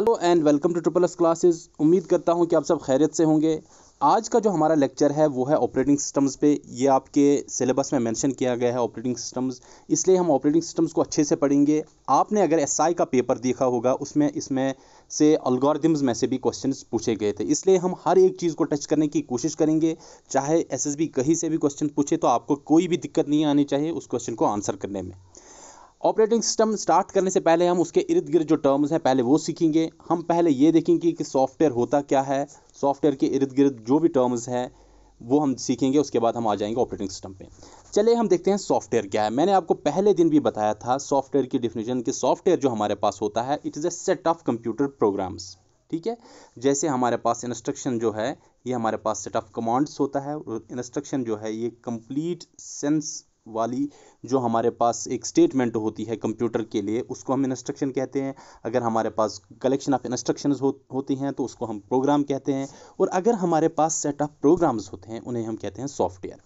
hello and welcome to triple S classes उम्मीद करता हूँ कि आप सब खैरियत से होंगे आज का जो हमारा लेक्चर है वो है ऑपरेटिंग सिस्टम्स पे ये आपके सिलेबस में मेंशन किया गया है ऑपरेटिंग सिस्टम्स इसलिए हम ऑपरेटिंग सिस्टम्स को अच्छे से पढ़ेंगे आपने अगर एसआई का पेपर देखा होगा उसमें इसमें से अलगोरिदम्स में से भी क्वेश्चन पूछे गए थे इसलिए हम हर एक चीज़ को टच करने की कोशिश करेंगे चाहे एस कहीं से भी क्वेश्चन पूछे तो आपको कोई भी दिक्कत नहीं आनी चाहिए उस क्वेश्चन को आंसर करने में ऑपरेटिंग सिस्टम स्टार्ट करने से पहले हम उसके इर्द गिर्द जो टर्म्स हैं पहले वो सीखेंगे हम पहले ये देखेंगे कि सॉफ्टवेयर होता क्या है सॉफ्टवेयर के इर्द गिर्द जो भी टर्म्स हैं वो हम सीखेंगे उसके बाद हम आ जाएंगे ऑपरेटिंग सिस्टम पे चलिए हम देखते हैं सॉफ्टवेयर क्या है मैंने आपको पहले दिन भी बताया था सॉफ्टवेयर की डिफिनेशन कि सॉफ्टवेयर जो हमारे पास होता है it is a set of computer programs ठीक है जैसे हमारे पास इंस्ट्रक्शन जो है ये हमारे पास सेट ऑफ कमांड्स होता है इंस्ट्रक्शन जो है ये कंप्लीट सेंस वाली जो हमारे पास एक स्टेटमेंट होती है कंप्यूटर के लिए उसको हम इंस्ट्रक्शन कहते हैं अगर हमारे पास कलेक्शन ऑफ इंस्ट्रक्शन हो, होती हैं तो उसको हम प्रोग्राम कहते हैं और अगर हमारे पास सेट ऑफ प्रोग्राम्स होते हैं उन्हें हम कहते हैं सॉफ्टवेयर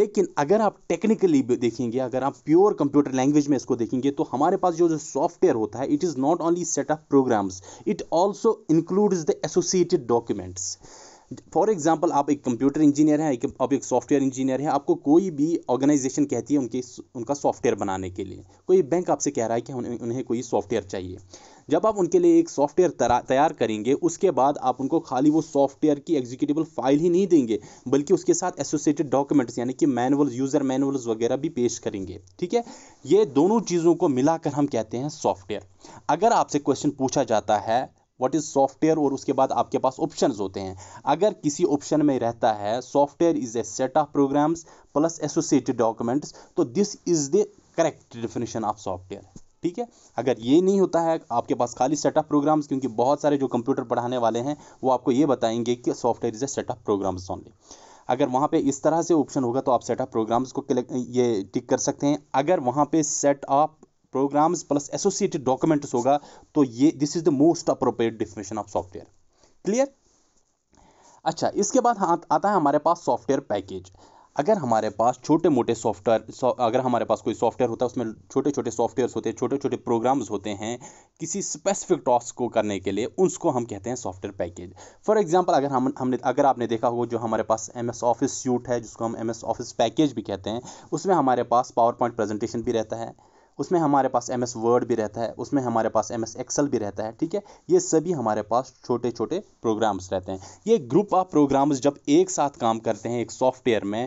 लेकिन अगर आप टेक्निकली देखेंगे अगर आप प्योर कंप्यूटर लैंग्वेज में इसको देखेंगे तो हमारे पास जो जो सॉफ्टवेयर होता है it is not only set of programs it also includes the associated documents for example आप एक कंप्यूटर इंजीनियर हैं आप एक सॉफ्टवेयर इंजीनियर हैं आपको कोई भी ऑर्गेनाइजेशन कहती है उनके उनका सॉफ्टवेयर बनाने के लिए कोई बैंक आपसे कह रहा है कि उन्हें कोई सॉफ्टवेयर चाहिए जब आप उनके लिए एक सॉफ्टवेयर तैयार करेंगे उसके बाद आप उनको खाली वो सॉफ्टवेयर की एग्जीक्यूटिबल फाइल ही नहीं देंगे बल्कि उसके साथ एसोसिएटेड डॉक्यूमेंट्स यानी कि मैनुअल्स यूज़र मैनुअल्स वगैरह भी पेश करेंगे ठीक है ये दोनों चीज़ों को मिलाकर हम कहते हैं सॉफ्टवेयर अगर आपसे क्वेश्चन पूछा जाता है व्हाट इज़ सॉफ्टवेयर और उसके बाद आपके पास ऑप्शन होते हैं अगर किसी ऑप्शन में रहता है software is a set of programs plus associated documents तो this is the correct definition of software ठीक है अगर ये नहीं होता है आपके पास खाली सेट ऑफ प्रोग्राम्स क्योंकि बहुत सारे जो कंप्यूटर पढ़ाने वाले हैं वो आपको ये बताएंगे कि software is a set of programs only अगर वहाँ पे इस तरह से ऑप्शन होगा तो आप सेट ऑफ प्रोग्राम्स को क्लिक ये टिक कर सकते हैं अगर वहाँ पे set of programs plus associated documents होगा तो ये this is the most appropriate definition of software clear अच्छा इसके बाद हाँ आता है हमारे पास सॉफ्टवेयर पैकेज अगर हमारे पास छोटे मोटे सॉफ्टवेयर अगर हमारे पास कोई सॉफ्टवेयर होता है उसमें छोटे छोटे सॉफ्टवेयर्स होते हैं छोटे छोटे प्रोग्राम्स होते हैं किसी स्पेसिफिक टास्क को करने के लिए उसको हम कहते हैं सॉफ्टवेयर पैकेज फॉर एग्जांपल अगर हम हमने अगर आपने देखा होगा जो हमारे पास एम एस ऑफिस सूट है जिसको हम एम एस ऑफिस पैकेज भी कहते हैं उसमें हमारे पास पावर पॉइंट प्रेजेंटेशन भी रहता है उसमें हमारे पास एम एस वर्ड भी रहता है उसमें हमारे पास एम एस एक्सल भी रहता है ठीक है ये सभी हमारे पास छोटे छोटे प्रोग्राम्स रहते हैं ये ग्रुप ऑफ प्रोग्राम्स जब एक साथ काम करते हैं एक सॉफ्टवेयर में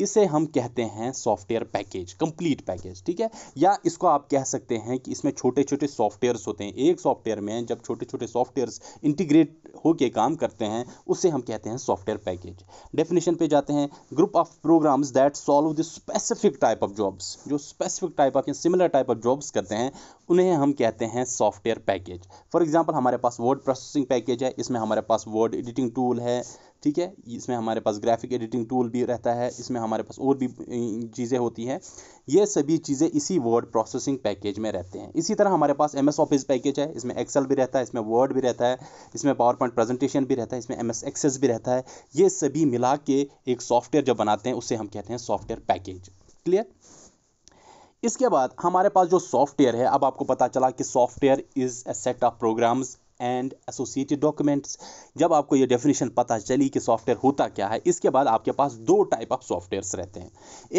इसे हम कहते हैं सॉफ्टवेयर पैकेज कंप्लीट पैकेज ठीक है या इसको आप कह सकते हैं कि इसमें छोटे छोटे सॉफ्टवेयर्स होते हैं एक सॉफ्टवेयर में जब छोटे छोटे सॉफ्टवेयर्स इंटीग्रेट होकर काम करते हैं उसे हम कहते हैं सॉफ्टवेयर पैकेज डेफिनेशन पे जाते हैं group of programs that solve the specific type of jobs जो स्पेसिफिक टाइप ऑफ या सिमिलर टाइप ऑफ जॉब्स करते हैं उन्हें हम कहते हैं सॉफ्टवेयर पैकेज फॉर एग्जाम्पल हमारे पास वर्ड प्रोसेसिंग पैकेज है इसमें हमारे पास वर्ड एडिटिंग टूल है ठीक है इसमें हमारे पास ग्राफिक एडिटिंग टूल भी रहता है इसमें हमारे पास और भी चीज़ें होती हैं ये सभी चीज़ें इसी वर्ड प्रोसेसिंग पैकेज में रहते हैं इसी तरह हमारे पास एम एस ऑफिस पैकेज है इसमें एक्सेल भी रहता है इसमें वर्ड भी रहता है इसमें पावर पॉइंट प्रेजेंटेशन भी रहता है इसमें एम एस एक्सेस भी रहता है ये सभी मिला के एक सॉफ्टवेयर जब बनाते हैं उससे हम कहते हैं सॉफ्टवेयर पैकेज क्लियर इसके बाद हमारे पास जो सॉफ्टवेयर है अब आपको पता चला कि software is a set of programs and associated documents जब आपको ये डेफिनेशन पता चली कि सॉफ्टवेयर होता क्या है इसके बाद आपके पास दो टाइप ऑफ सॉफ्टवेयर्स रहते हैं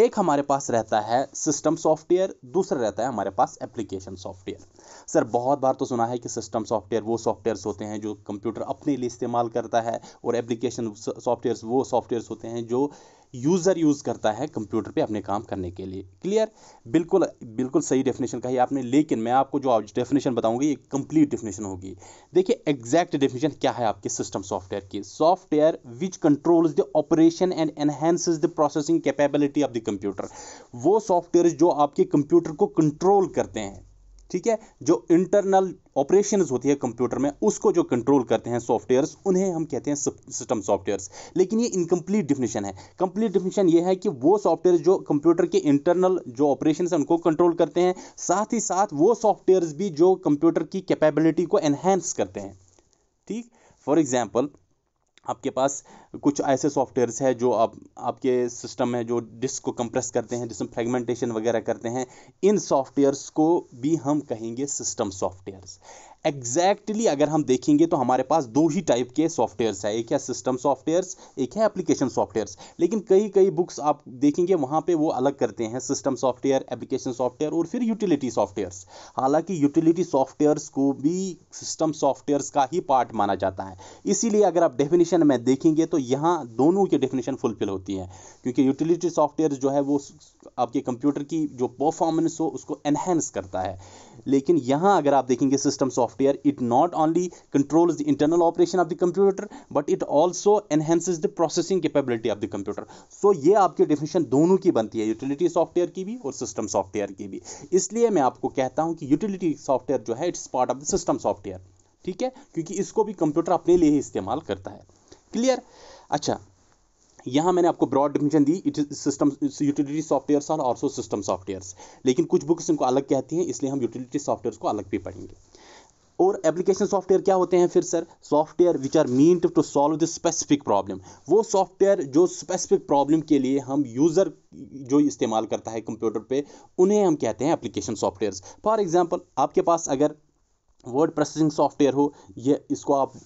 एक हमारे पास रहता है सिस्टम सॉफ्टवेयर दूसरा रहता है हमारे पास एप्लीकेशन सॉफ्टवेयर सर बहुत बार तो सुना है कि सिस्टम सॉफ्टवेयर वो सॉफ्टवेयर्स होते हैं जो कंप्यूटर अपने लिए इस्तेमाल करता है और एप्लीकेशन सॉफ्टवेयर्स वो सॉफ्टवेयर्स होते हैं जो यूज़र यूज़ करता है कंप्यूटर पे अपने काम करने के लिए क्लियर बिल्कुल बिल्कुल सही डेफिनेशन कही आपने लेकिन मैं आपको जो डेफिनेशन बताऊंगी ये कंप्लीट डेफिनेशन होगी देखिए एग्जैक्ट डेफिनेशन क्या है आपके सिस्टम सॉफ्टवेयर की software which controls the operation and enhances the processing capability of the computer वो सॉफ्टवेयर जो आपके कंप्यूटर को कंट्रोल करते हैं ठीक है जो इंटरनल ऑपरेशंस होती है कंप्यूटर में उसको जो कंट्रोल करते हैं सॉफ्टवेयर्स उन्हें हम कहते हैं सिस्टम सॉफ्टवेयर्स लेकिन ये इनकम्प्लीट डिफिनेशन है कंप्लीट डिफिनेशन ये है कि वो सॉफ्टवेयर जो कंप्यूटर के इंटरनल जो ऑपरेशन है उनको कंट्रोल करते हैं साथ ही साथ वो सॉफ्टवेयर्स भी जो कंप्यूटर की कैपेबिलिटी को एनहेंस करते हैं ठीक फॉर एग्जाम्पल आपके पास कुछ ऐसे सॉफ्टवेयर्स है जो आप आपके सिस्टम में जो डिस्क को कंप्रेस करते हैं जिसमें फ्रेगमेंटेशन वगैरह करते हैं इन सॉफ्टवेयर्स को भी हम कहेंगे सिस्टम सॉफ्टवेयर्स एग्जैक्टली अगर हम देखेंगे तो हमारे पास दो ही टाइप के सॉफ्टवेयर्स है एक है सिस्टम सॉफ्टवेयर्स एक है एप्लीकेशन सॉफ्टवेयर्स लेकिन कई कई बुक्स आप देखेंगे वहाँ पे वो अलग करते हैं सिस्टम सॉफ्टवेयर एप्लीकेशन सॉफ्टवेयर और फिर यूटिलिटी सॉफ्टवेयर्स हालांकि यूटिलिटी सॉफ्टवेयर्स को भी सिस्टम सॉफ्टवेयर्स का ही पार्ट माना जाता है इसीलिए अगर आप डेफिनेशन में देखेंगे तो यहाँ दोनों की डेफिनेशन फुलफिल होती है क्योंकि यूटिलिटी सॉफ्टवेयर जो है वो आपके कंप्यूटर की जो परफॉर्मेंस हो उसको एनहेंस करता है लेकिन यहाँ अगर आप देखेंगे system software software it not only controls the internal operation of the computer but it also enhances the processing capability of the computer so ye आपकी definition dono ki banti hai utility software ki bhi aur system software ki bhi isliye main aapko kehta hu ki utility software jo hai it's part of the system software theek hai kyunki isko bhi computer apne liye hi istemal karta hai clear acha यहाँ मैंने आपको broad definition दी it is system utility softwares और also system softwares लेकिन कुछ books इनको अलग कहती हैं इसलिए हम यूटिलिटी सॉफ्टवेयर्स को अलग भी पढ़ेंगे और एप्लीकेशन सॉफ्टवेयर क्या होते हैं फिर sir software which are meant to solve this specific problem वो सॉफ्टवेयर जो स्पेसिफिक प्रॉब्लम के लिए हम यूज़र जो इस्तेमाल करता है कंप्यूटर पे उन्हें हम कहते हैं एप्लीकेशन सॉफ्टवेयर फॉर एग्जाम्पल आपके पास अगर वर्ड प्रोसेसिंग सॉफ्टवेयर हो ये इसको आप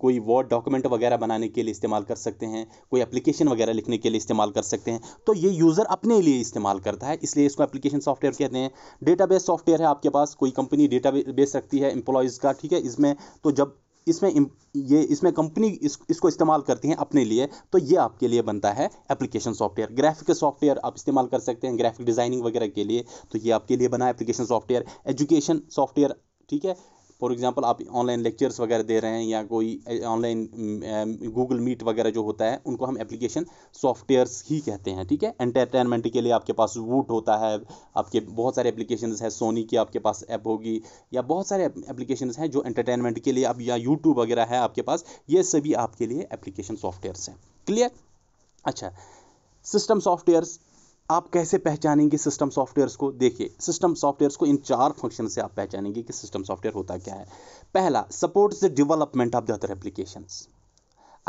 कोई वर्ड डॉक्यूमेंट वगैरह बनाने के लिए इस्तेमाल कर सकते हैं कोई एप्लीकेशन वगैरह लिखने के लिए इस्तेमाल कर सकते हैं तो ये यूज़र अपने लिए इस्तेमाल करता है इसलिए इसको एप्लीकेशन सॉफ्टवेयर कहते हैं डेटा सॉफ्टवेयर है आपके पास कोई कंपनी बेस रखती है एम्प्लॉयज़ का ठीक है इसमें तो जब इसमें ये इसमें कंपनी इस, इसको इस्तेमाल करती है अपने लिए तो ये आपके लिए बनता है एप्लीकेशन सॉफ्टवेयर ग्राफिक सॉफ्टवेयर आप इस्तेमाल कर सकते हैं ग्राफिक डिज़ाइनिंग वगैरह के लिए तो ये आपके लिए बना एप्लीकेशन सॉफ्टवेयर एजुकेशन सॉफ्टवेयर ठीक है फॉर एग्ज़ाम्पल आप ऑनलाइन लेक्चर्स वगैरह दे रहे हैं या कोई ऑनलाइन गूगल मीट वगैरह जो होता है उनको हम एप्लीकेशन सॉफ्टवेयर्स ही कहते हैं ठीक है एंटरटेनमेंट के लिए आपके पास वूट होता है आपके बहुत सारे एप्लीकेशन है सोनी की आपके पास ऐप होगी या बहुत सारे एप्लीकेशन हैं जो एंटरटेनमेंट के लिए आप या यूट्यूब वगैरह है आपके पास ये सभी आपके लिए एप्लीकेशन सॉफ्टवेयर्स हैं क्लियर अच्छा सिस्टम सॉफ्टवेयर्स आप कैसे पहचानेंगे सिस्टम सॉफ्टवेयर्स को देखिए सिस्टम सॉफ्टवेयर्स को इन चार फंक्शन से आप पहचानेंगे कि सिस्टम सॉफ्टवेयर होता क्या है पहला supports the development of the other applications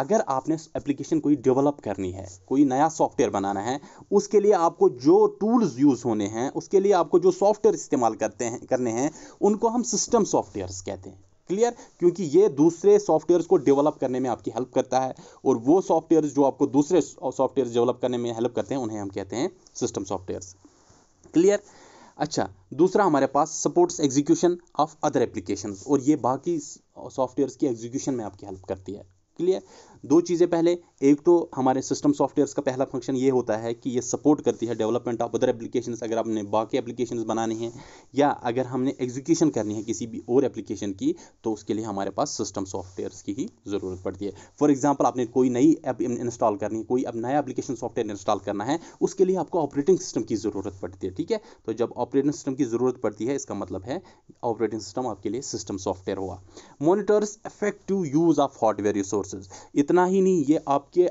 अगर आपने एप्लीकेशन कोई डेवलप करनी है कोई नया सॉफ्टवेयर बनाना है उसके लिए आपको जो टूल्स यूज़ होने हैं उसके लिए आपको जो सॉफ्टवेयर इस्तेमाल करते हैं करने हैं उनको हम सिस्टम सॉफ्टवेयर्स कहते हैं क्लियर क्योंकि ये दूसरे सॉफ्टवेयर को डेवलप करने में आपकी हेल्प करता है और वो सॉफ्टवेयर जो आपको दूसरे सॉफ्टवेयर डेवलप करने में हेल्प करते हैं उन्हें हम कहते हैं सिस्टम सॉफ्टवेयर क्लियर अच्छा दूसरा हमारे पास supports execution of other application और ये बाकी सॉफ्टवेयर की एग्जीक्यूशन में आपकी हेल्प करती है क्लियर दो चीज़ें पहले एक तो हमारे सिस्टम सॉफ्टवेयर्स का पहला फंक्शन ये होता है कि ये सपोर्ट करती है डेवलपमेंट ऑफ अदर एप्लीकेशन अगर आपने बाकी एप्लीकेशन बनाने हैं या अगर हमने एग्जीक्यूशन करनी है किसी भी और एप्लीकेशन की तो उसके लिए हमारे पास सिस्टम सॉफ्टवेयर्स की ही ज़रूरत पड़ती है फॉर एग्जाम्पल आपने कोई नई ऐप इंस्टॉल करनी है कोई अब नया एप्लीकेशन सॉफ्टवेयर इंस्टॉल करना है उसके लिए आपको ऑपरेटिंग सिस्टम की ज़रूरत पड़ती है ठीक है तो जब ऑपरेटिंग सिस्टम की ज़रूरत पड़ती है इसका मतलब है ऑपरेटिंग सिस्टम आपके लिए सिस्टम सॉफ्टवेयर हुआ monitors effective use of hardware resources इतना ही नहीं ये आपके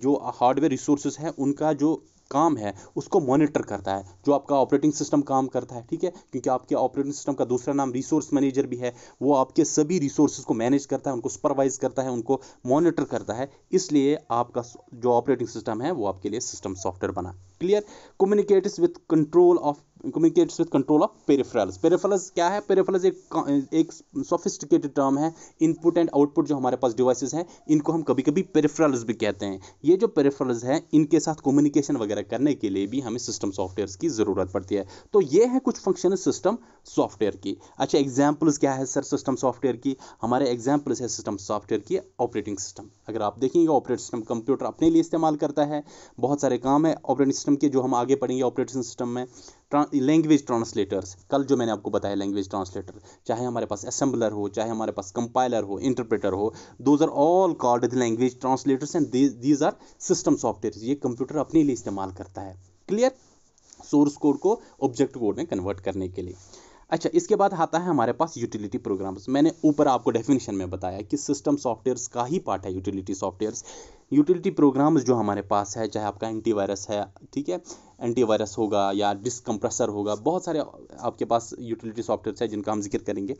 जो हार्डवेयर रिसोर्सेज हैं उनका जो काम है उसको मॉनिटर करता है जो आपका ऑपरेटिंग सिस्टम काम करता है ठीक है क्योंकि आपके ऑपरेटिंग सिस्टम का दूसरा नाम रिसोर्स मैनेजर भी है वो आपके सभी रिसोर्सेज को मैनेज करता है उनको सुपरवाइज करता है उनको मॉनिटर करता है इसलिए आपका जो ऑपरेटिंग सिस्टम है वो आपके लिए सिस्टम सॉफ्टवेयर बना clear communicate with control of communicates with control of peripherals peripherals क्या है पेरेफ्रल्स एक एक सोफिस्टिकेटेड टर्म है इनपुट एंड आउटपुट जो हमारे पास डिवाइसेस हैं इनको हम कभी कभी पेरेफ्रल्स भी कहते हैं ये जो पेरेफ्रल्स हैं इनके साथ कम्युनिकेशन वगैरह करने के लिए भी हमें सिस्टम सॉफ्टवेयर की ज़रूरत पड़ती है तो ये है कुछ फंक्शन सिस्टम सॉफ्टवेयर की अच्छा एग्जाम्पल्स क्या है सर सिस्टम सॉफ्टवेयर की हमारे एग्जाम्पल्स है सिस्टम सॉफ्टवेयर की ऑपरेटिंग सिस्टम अगर आप देखेंगे ऑपरेटिंग सिस्टम कंप्यूटर अपने लिए इस्तेमाल करता है बहुत सारे काम है ऑपरेटिंग सिस्टम के जो हम आगे पढ़ेंगे ऑपरेटिंग सिस्टम में लैंग्वेज ट्रांसलेटर्स कल जो मैंने आपको बताया लैंग्वेज ट्रांसलेटर चाहे हमारे पास असम्बलर हो चाहे हमारे पास कंपाइलर हो इंटरप्रेटर हो those are all called the language translators and these are system software ये कंप्यूटर अपने लिए इस्तेमाल करता है क्लियर सोर्स कोड को ऑब्जेक्ट कोड में कन्वर्ट करने के लिए अच्छा इसके बाद आता है हमारे पास यूटिलिटी प्रोग्राम्स मैंने ऊपर आपको डेफिनेशन में बताया कि सिस्टम सॉफ्टवेयर्स का ही पार्ट है यूटिलिटी सॉफ्टवेयर्स यूटिलिटी प्रोग्राम्स जो हमारे पास है चाहे आपका एंटीवायरस है ठीक है एंटीवायरस होगा या डिस्क कंप्रेसर होगा बहुत सारे आपके पास यूटिलिटी सॉफ्टवेयर्स है जिनका हम जिक्र करेंगे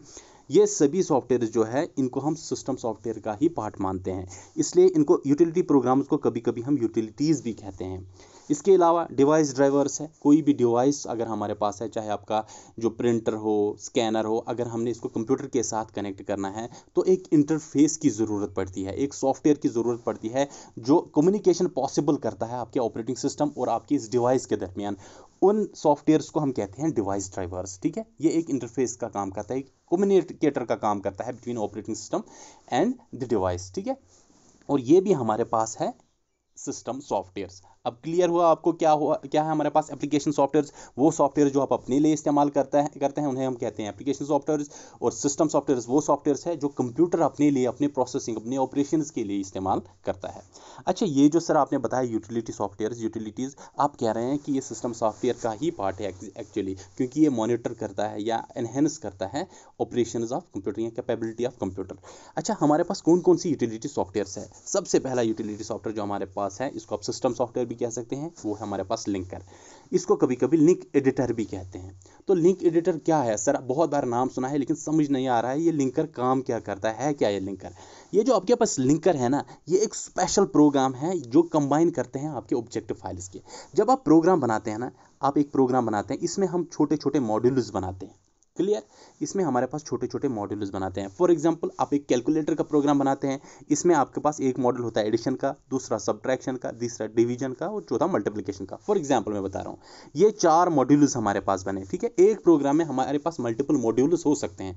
ये सभी सॉफ्टवेयर जो है इनको हम सिस्टम सॉफ्टवेयर का ही पार्ट मानते हैं इसलिए इनको यूटिलिटी प्रोग्राम्स को कभी कभी हम यूटिलिटीज़ भी कहते हैं इसके अलावा डिवाइस ड्राइवर्स है कोई भी डिवाइस अगर हमारे पास है चाहे आपका जो प्रिंटर हो स्कैनर हो अगर हमने इसको कंप्यूटर के साथ कनेक्ट करना है तो एक इंटरफेस की ज़रूरत पड़ती है एक सॉफ्टवेयर की ज़रूरत पड़ती है जो कम्युनिकेशन पॉसिबल करता है आपके ऑपरेटिंग सिस्टम और आपकी इस डिवाइस के दरमियान उन सॉफ्टवेयर्स को हम कहते हैं डिवाइस ड्राइवर्स ठीक है ये एक इंटरफेस का काम करता है एक कम्युनिकेटर का काम करता है between operating system and the device ठीक है और ये भी हमारे पास है सिस्टम सॉफ्टवेयर्स अब क्लियर हुआ आपको क्या हुआ क्या है हमारे पास एप्लीकेशन सॉफ्टवेयर वो सॉफ्टवेयर जो आप अपने लिए इस्तेमाल करता है करते हैं उन्हें हम कहते हैं एप्लीकेशन सॉफ्टवेयर और सिस्टम सॉफ्टवेयर वो सॉफ्टवेयर है जो कंप्यूटर अपने लिए अपने प्रोसेसिंग अपने ऑपरेशन के लिए इस्तेमाल करता है अच्छा ये जो सर आपने बताया यूटिलिटी सॉफ्टवेयर यूटिलिटीज़ आप कह रहे हैं कि ये सिस्टम सॉफ्टवेयर का ही पार्ट है एक्चुअली क्योंकि ये मॉनिटर करता है या एनहेंस करता है ऑपरेशन ऑफ कंप्यूटर या कैपेबिलिटी ऑफ कंप्यूटर अच्छा हमारे पास कौन कौन सी यूटिलिटी सॉफ्टवेयर है सबसे पहला यूटिलिटी सॉफ्टवेयर जो हमारे पास है इसको आप सिस्टम सॉफ्टवेयर भी कह सकते हैं वो है हमारे पास लिंकर इसको कभी कभी लिंक एडिटर भी कहते हैं तो लिंक एडिटर क्या है सर बहुत बार नाम सुना है लेकिन समझ नहीं आ रहा है ये लिंकर काम क्या करता है क्या ये लिंकर ये जो आपके पास लिंकर है ना ये एक स्पेशल प्रोग्राम है जो कंबाइन करते हैं आपके ऑब्जेक्टिव फाइल्स के जब आप प्रोग्राम बनाते हैं ना आप एक प्रोग्राम बनाते हैं इसमें हम छोटे छोटे मॉड्यूल्स बनाते हैं क्लियर इसमें हमारे पास छोटे छोटे मॉड्यूल्स बनाते हैं फॉर एग्जाम्पल आप एक कैलकुलेटर का प्रोग्राम बनाते हैं इसमें आपके पास एक मॉडल होता है एडिशन का दूसरा सब्ट्रैक्शन का तीसरा डिवीजन का और चौथा मल्टीप्लीकेशन का फॉर एग्जाम्पल मैं बता रहा हूँ ये चार मॉड्यूल्स हमारे पास बने ठीक है एक प्रोग्राम में हमारे पास मल्टीपल मॉड्यूल्स हो सकते हैं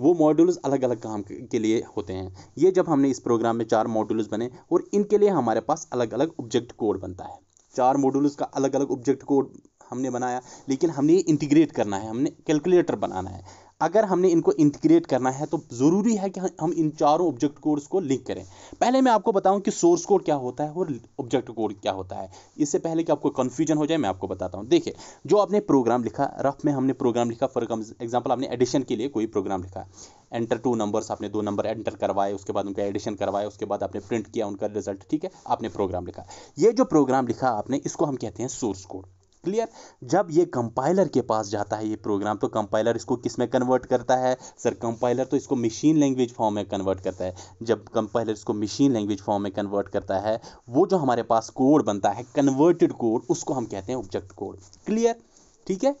वो मॉड्यूल्स अलग अलग काम के लिए होते हैं ये जब हमने इस प्रोग्राम में चार मॉड्यूल्स बने और इनके लिए हमारे पास अलग अलग ऑब्जेक्ट कोड बनता है चार मॉड्यूल्स का अलग अलग ऑब्जेक्ट कोड हमने बनाया लेकिन हमने इंटीग्रेट करना है हमने कैलकुलेटर बनाना है अगर हमने इनको इंटीग्रेट करना है तो ज़रूरी है कि हम इन चारों ऑब्जेक्ट कोड्स को लिंक करें पहले मैं आपको बताऊं कि सोर्स कोड क्या होता है और ऑब्जेक्ट कोड क्या होता है इससे पहले कि आपको कन्फ्यूजन हो जाए मैं आपको बताता हूं देखिए जो आपने प्रोग्राम लिखा रफ में हमने प्रोग्राम लिखा फॉर एग्जाम्पल आपने एडिशन के लिए कोई प्रोग्राम लिखा एंटर टू नंबर्स आपने दो नंबर एंटर करवाए उसके बाद उनका एडिशन करवाया उसके बाद आपने प्रिंट किया उनका रिजल्ट ठीक है आपने प्रोग्राम लिखा ये जो प्रोग्राम लिखा आपने इसको हम कहते हैं सोर्स कोड क्लियर जब ये कंपाइलर के पास जाता है ये प्रोग्राम तो कंपाइलर इसको किस में कन्वर्ट करता है सर कंपाइलर तो इसको मशीन लैंग्वेज फॉर्म में कन्वर्ट करता है जब कंपाइलर इसको मशीन लैंग्वेज फॉर्म में कन्वर्ट करता है वो जो हमारे पास कोड बनता है कन्वर्टेड कोड उसको हम कहते हैं ऑब्जेक्ट कोड क्लियर ठीक है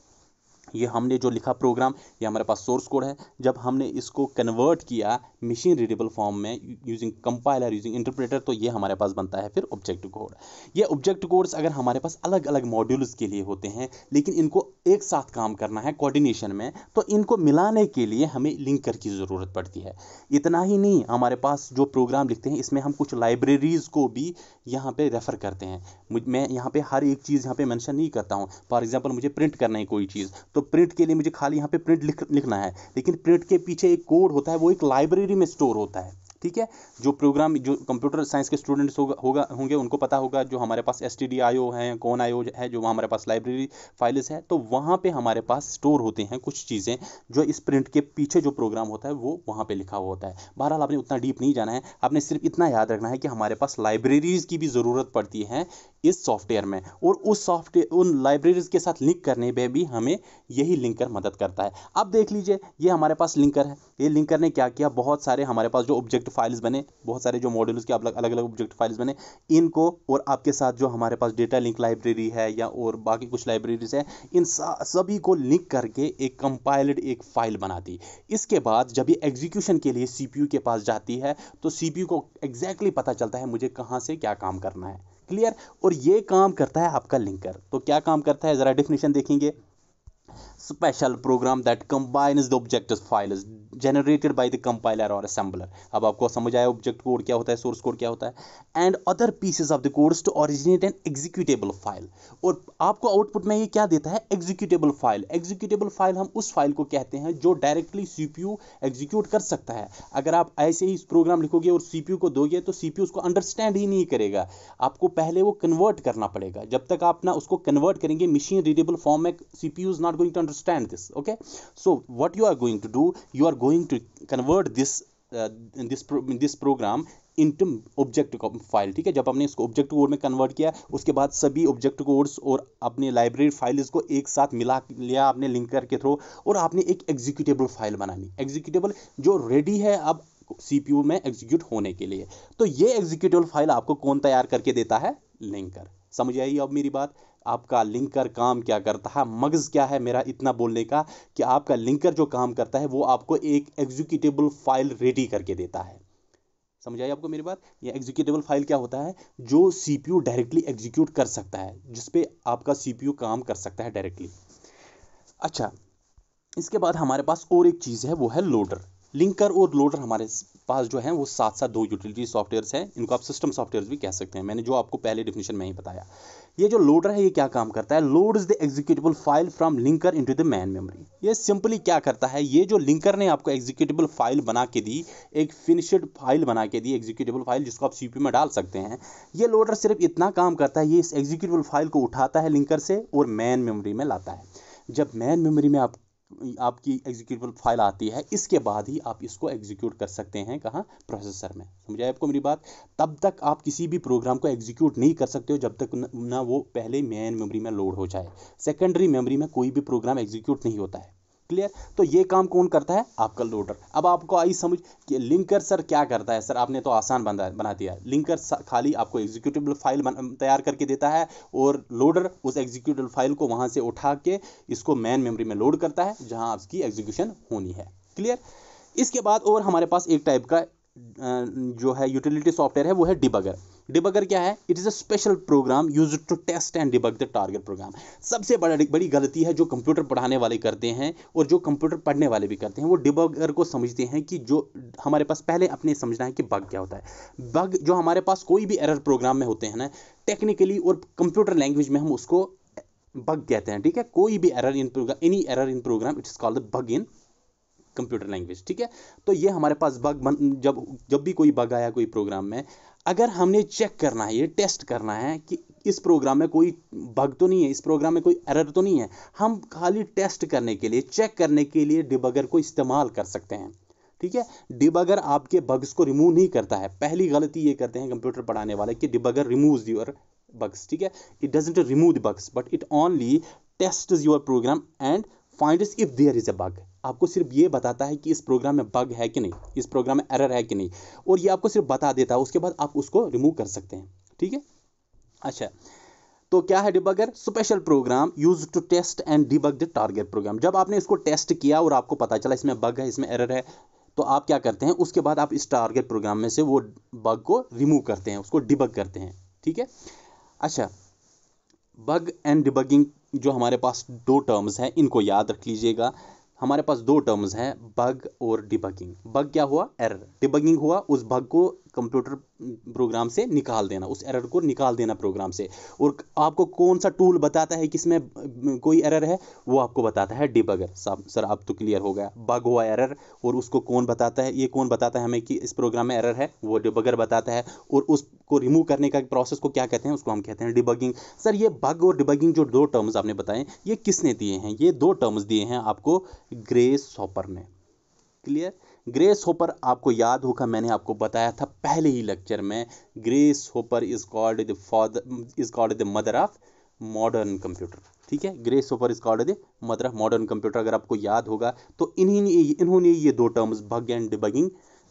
ये हमने जो लिखा प्रोग्राम ये हमारे पास सोर्स कोड है जब हमने इसको कन्वर्ट किया मशीन रीडेबल फॉर्म में यूजिंग कंपाइलर यूजिंग इंटरप्रेटर तो ये हमारे पास बनता है फिर ऑब्जेक्ट कोड ये ऑब्जेक्ट कोड्स अगर हमारे पास अलग अलग मॉड्यूल्स के लिए होते हैं लेकिन इनको एक साथ काम करना है कोऑर्डिनेशन में तो इनको मिलाने के लिए हमें लिंकर की ज़रूरत पड़ती है इतना ही नहीं हमारे पास जो प्रोग्राम लिखते हैं इसमें हम कुछ लाइब्रेरीज़ को भी यहाँ पर रेफ़र करते हैं मैं यहाँ पर हर एक चीज़ यहाँ पर मैंशन नहीं करता हूँ फॉर एग्ज़ाम्पल मुझे प्रिंट करना है कोई चीज़ तो प्रिंट के लिए मुझे खाली यहाँ पे प्रिंट लिख लिखना है लेकिन प्रिंट के पीछे एक कोड होता है वो एक लाइब्रेरी में स्टोर होता है ठीक है जो प्रोग्राम जो कंप्यूटर साइंस के स्टूडेंट्स होगा होगा होंगे उनको पता होगा जो हमारे पास एस टी हैं कौन आयो है जो वहाँ हमारे पास लाइब्रेरी फाइल्स है तो वहाँ पे हमारे पास स्टोर होते हैं कुछ चीज़ें जो इस प्रिंट के पीछे जो प्रोग्राम होता है वो वहाँ पे लिखा हुआ होता है बहरहाल आपने उतना डीप नहीं जाना है आपने सिर्फ इतना याद रखना है कि हमारे पास लाइब्रेरीज़ की भी ज़रूरत पड़ती है इस सॉफ्टवेयर में और उस सॉफ्टवेयर उन लाइब्रेरीज के साथ लिंक करने में भी हमें यही लिंकर मदद करता है अब देख लीजिए ये हमारे पास लिंकर है ये लिंकर ने क्या किया बहुत सारे हमारे पास जो ऑब्जेक्ट फाइल्स बने बहुत सारे जो मॉड्यूल्स के अलग अलग ऑब्जेक्ट फाइल्स बने इनको और आपके साथ जो हमारे पास डेटा लिंक लाइब्रेरी है या और बाकी कुछ लाइब्रेरीज हैं इन सभी को लिंक करके एक कंपाइल्ड एक फाइल बनाती इसके बाद जब ये एग्जीक्यूशन के लिए सी के पास जाती है तो सी को एग्जैक्टली exactly पता चलता है मुझे कहाँ से क्या काम करना है क्लियर और ये काम करता है आपका लिंकर तो क्या काम करता है ज़रा डिफिनेशन देखेंगे special program that combines the objective files generated by the compiler or assembler ab aapko samajh aaya object code kya hota hai source code kya hota hai and other pieces of the codes to originate an executable file aur aapko output mein ye kya deta hai executable file executable file hum us file ko kehte hain jo directly CPU execute kar sakta hai agar aap aise hi is program likhoge aur CPU ko doge to CPU usko understand hi nahi karega aapko pehle wo convert karna padega jab tak aap na usko convert karenge machine readable form mein CPU is not going to understand understand this okay so what you are going to do you are going to convert this uh, in this pro, in this program इंटम object file ठीक है जब हमने इसको object code में convert किया उसके बाद सभी ऑब्जेक्ट कोड्स और अपने लाइब्रेरी फाइल को एक साथ मिला लिया आपने लिंकर के थ्रू और आपने एक एग्जीक्यूटेबल फाइल बनानी एग्जीक्यूटेबल जो रेडी है अब सी में एग्जीक्यूट होने के लिए तो ये एग्जीक्यूटेबल फाइल आपको कौन तैयार करके देता है लिंकर समझ आई अब मेरी बात आपका लिंकर काम क्या करता है मगज़ क्या है मेरा इतना बोलने का कि आपका लिंकर जो काम करता है वो आपको एक एग्जीक्यूटिबल फाइल रेडी करके देता है समझ आई आपको मेरी बात ये एग्जीक्यूटिबल फाइल क्या होता है जो C P U directly execute कर सकता है जिसपे आपका सी पी यू काम कर सकता है डायरेक्टली अच्छा इसके बाद हमारे पास और एक चीज़ है वो है लोडर लिंकर और लोडर हमारे पास जो है वो साथ साथ दो यूटिलिटी सॉफ्टवेयर हैं इनको आप सिस्टम सॉफ्टवेयर भी कह सकते हैं मैंने जो आपको पहले डिफिनेशन में ही बताया ये जो लोडर है ये क्या काम करता है loads the executable file from linker into the main memory ये सिंपली क्या करता है ये जो लिंकर ने आपको एग्जीक्यूटिबल फाइल बना के दी एक फिनिश्ड फाइल बना के दी एग्जीक्यूटिबल फाइल जिसको आप सीपीयू में डाल सकते हैं ये लोडर सिर्फ इतना काम करता है ये इस एग्जीक्यूटिबल फाइल को उठाता है लिंकर से और मैन मेमोरी में लाता है जब मैन मेमोरी में आप आपकी एग्जीक्यूटिबल फाइल आती है इसके बाद ही आप इसको एग्जीक्यूट कर सकते हैं कहाँ प्रोसेसर में समझ आए आपको मेरी बात तब तक आप किसी भी प्रोग्राम को एग्जीक्यूट नहीं कर सकते हो जब तक ना वो पहले मेन मेमोरी में लोड हो जाए सेकेंडरी मेमोरी में कोई भी प्रोग्राम एग्जीक्यूट नहीं होता है क्लियर तो ये काम कौन करता है आपका लोडर अब आपको आई समझ कि लिंकर सर क्या करता है सर आपने तो आसान बना बना दिया लिंकर खाली आपको एग्जीक्यूटिव फाइल तैयार करके देता है और लोडर उस एग्जीक्यूटिव फाइल को वहाँ से उठा के इसको मैन मेमोरी में लोड करता है जहाँ आपकी एग्जीक्यूशन होनी है क्लियर इसके बाद और हमारे पास एक टाइप का जो है यूटिलिटी सॉफ्टवेयर है वो है डिबगर डिबगर क्या है it is a special program use to test and debug the target program सबसे बड़ा बड़ी गलती है जो कंप्यूटर पढ़ाने वाले करते हैं और जो कंप्यूटर पढ़ने वाले भी करते हैं वो डिबगर को समझते हैं कि जो हमारे पास पहले अपने समझना है कि बग क्या होता है बग जो हमारे पास कोई भी एरर प्रोग्राम में होते हैं ना टेक्निकली और कंप्यूटर लैंग्वेज में हम उसको बग कहते हैं ठीक है कोई भी error in program any error in program it is called bug in computer language ठीक है तो ये हमारे पास बग बन जब जब भी कोई बग आया कोई प्रोग्राम में अगर हमने चेक करना है ये टेस्ट करना है कि इस प्रोग्राम में कोई बग तो नहीं है इस प्रोग्राम में कोई एरर तो नहीं है हम खाली टेस्ट करने के लिए चेक करने के लिए डिबगर को इस्तेमाल कर सकते हैं ठीक है डिबगर आपके बग्स को रिमूव नहीं करता है पहली गलती ये करते हैं कंप्यूटर पढ़ाने वाले कि डिबगर रिमूव योर बग्स ठीक है it doesn't remove the bugs but it only test your program and find if there is a bug आपको सिर्फ ये बताता है कि इस प्रोग्राम में बग है कि नहीं इस प्रोग्राम में एरर है कि नहीं और ये आपको सिर्फ बता देता है उसके बाद आप उसको रिमूव कर सकते हैं ठीक है अच्छा तो क्या है debugger special program use to test and debug the target program जब आपने इसको टेस्ट किया और आपको पता चला इसमें बग है इसमें एरर है तो आप क्या करते हैं उसके बाद आप इस टारगेट प्रोग्राम में से वो बग को रिमूव करते हैं उसको डिबग करते हैं ठीक है अच्छा बग एंड डिबगिंग जो हमारे पास दो टर्म्स हैं इनको याद रख लीजिएगा हमारे पास दो टर्म्स हैं बग और डिबगिंग बग क्या हुआ एरर डिबगिंग हुआ उस बग को कंप्यूटर प्रोग्राम से निकाल देना उस एरर को निकाल देना प्रोग्राम से और आपको कौन सा टूल बताता है किसमें कोई एरर है वो आपको बताता है डिबगर साहब सर अब तो क्लियर हो गया बग हुआ एरर और उसको कौन बताता है ये कौन बताता है हमें कि इस प्रोग्राम में एरर है वो डिबगर बताता है और उसको रिमूव करने का प्रोसेस को क्या कहते हैं उसको हम कहते हैं डिबगिंग सर ये बग और डिबगिंग जो दो टर्म्स आपने बताए ये किसने दिए हैं ये दो टर्म्स दिए हैं आपको ग्रे सॉपर ने क्लियर ग्रेस होपर आपको याद होगा मैंने आपको बताया था पहले ही लेक्चर में Grace Hopper is called the father is called the mother of modern computer ठीक है Grace Hopper is called the mother of modern computer अगर आपको याद होगा तो इन्हीं इन्होंने ये दो टर्म्स बग एंड डिबगिंग